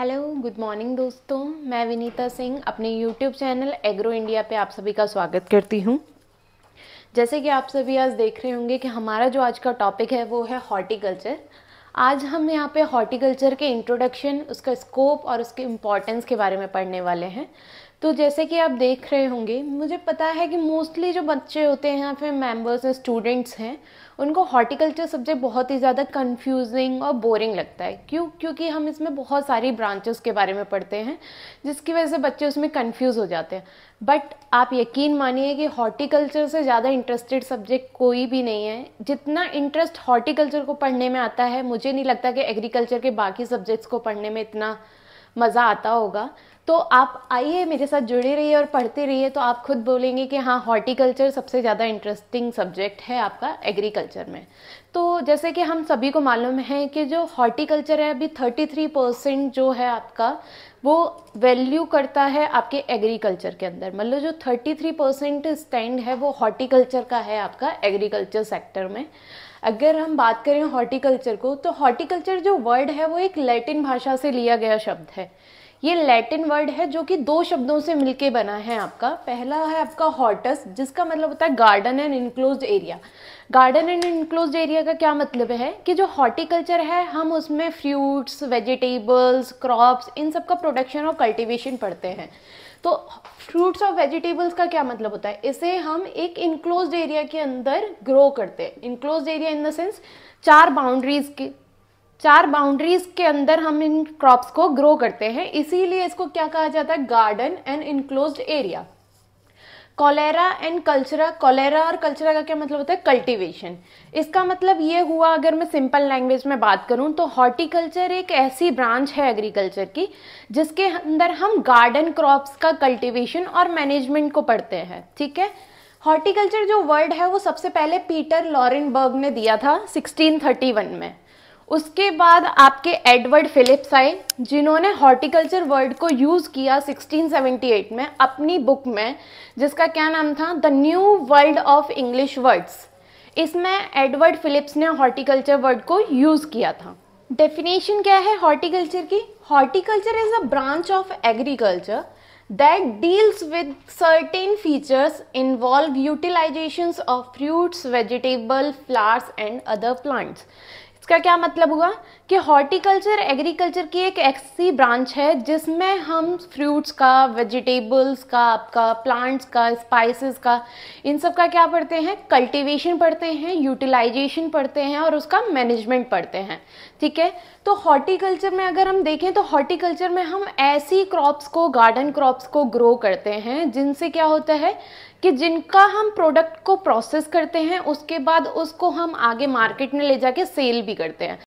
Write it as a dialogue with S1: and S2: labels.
S1: hello good morning दोस्तों मैं विनीता सिंह अपने यूट्यूब चैनल एग्रो इंडिया पे आप सभी का स्वागत करती हूँ जैसे कि आप सभी आज देख रहे होंगे कि हमारा जो आज का टॉपिक है वो है हॉर्टिकल्चर आज हम यहाँ पे हॉर्टिकल्चर के इंट्रोडक्शन उसका स्कोप और उसके इम्पॉर्टेंस के बारे में पढ़ने वाले हैं तो जैसे कि आप देख रहे होंगे मुझे पता है कि मोस्टली जो बच्चे होते हैं या फिर मेम्बर्स हैं स्टूडेंट्स हैं उनको हॉर्टिकल्चर सब्जेक्ट बहुत ही ज़्यादा कंफ्यूजिंग और बोरिंग लगता है क्यों क्योंकि हम इसमें बहुत सारी ब्रांचेस के बारे में पढ़ते हैं जिसकी वजह से बच्चे उसमें कंफ्यूज हो जाते हैं बट आप यकीन मानिए कि हॉर्टिकल्चर से ज़्यादा इंटरेस्टेड सब्जेक्ट कोई भी नहीं है जितना इंटरेस्ट हॉर्टिकल्चर को पढ़ने में आता है मुझे नहीं लगता कि एग्रीकल्चर के बाकी सब्जेक्ट्स को पढ़ने में इतना मज़ा आता होगा तो आप आइए मेरे साथ जुड़े रहिए और पढ़ते रहिए तो आप खुद बोलेंगे कि हाँ हॉर्टिकल्चर सबसे ज़्यादा इंटरेस्टिंग सब्जेक्ट है आपका एग्रीकल्चर में तो जैसे कि हम सभी को मालूम है कि जो हॉर्टिकल्चर है अभी 33 परसेंट जो है आपका वो वैल्यू करता है आपके एग्रीकल्चर के अंदर मतलब जो 33 परसेंट स्टैंड है वो हॉर्टिकल्चर का है आपका एग्रीकल्चर सेक्टर में अगर हम बात करें हॉर्टिकल्चर को तो हॉर्टिकल्चर जो वर्ड है वो एक लैटिन भाषा से लिया गया शब्द है ये लैटिन वर्ड है जो कि दो शब्दों से मिलके बना है आपका पहला है आपका हॉटस जिसका मतलब होता है garden and enclose area garden and enclose area का क्या मतलब है कि जो हॉर्टिकल्चर है हम उसमें फ्रूट्स वेजिटेबल्स क्रॉप्स इन सब का प्रोडक्शन और कल्टिवेशन पढ़ते हैं तो फ्रूट्स और वेजिटेबल्स का क्या मतलब होता है इसे हम एक इनक्लोज एरिया के अंदर ग्रो करते हैं enclose area in the sense चार बाउंड्रीज के चार बाउंड्रीज के अंदर हम इन क्रॉप्स को ग्रो करते हैं इसीलिए इसको क्या कहा जाता है गार्डन एंड इनक्लोज एरिया कॉलेरा एंड कल्चरा कॉलेरा और कल्चरा का क्या मतलब होता है कल्टीवेशन इसका मतलब ये हुआ अगर मैं सिंपल लैंग्वेज में बात करूँ तो हॉर्टिकल्चर एक ऐसी ब्रांच है एग्रीकल्चर की जिसके अंदर हम गार्डन क्रॉप्स का कल्टीवेशन और मैनेजमेंट को पढ़ते हैं ठीक है हॉर्टिकल्चर जो वर्ड है वो सबसे पहले पीटर लॉरेनबर्ग ने दिया था 1631 में उसके बाद आपके एडवर्ड फिलिप्स आए जिन्होंने हॉर्टिकल्चर वर्ड को यूज़ किया 1678 में अपनी बुक में जिसका क्या नाम था the new world of English words इसमें एडवर्ड फिलिप्स ने हॉर्टिकल्चर वर्ड को यूज़ किया था डेफिनेशन क्या है हॉर्टिकल्चर की horticulture is a branch of agriculture that deals with certain features involve utilizations of fruits vegetable flowers and other plants इसका क्या मतलब हुआ कि हॉर्टिकल्चर एग्रीकल्चर की एक ऐसी ब्रांच है जिसमें हम फ्रूट्स का वेजिटेबल्स का आपका प्लांट्स का स्पाइसेस का इन सब का क्या पढ़ते हैं कल्टीवेशन पढ़ते हैं यूटिलाइजेशन पढ़ते हैं और उसका मैनेजमेंट पढ़ते हैं ठीक है तो हॉर्टिकल्चर में अगर हम देखें तो हॉर्टिकल्चर में हम ऐसी क्रॉप्स को गार्डन क्रॉप्स को ग्रो करते हैं जिनसे क्या होता है कि जिनका हम प्रोडक्ट को प्रोसेस करते हैं उसके बाद उसको हम आगे मार्केट में ले जाके सेल भी करते हैं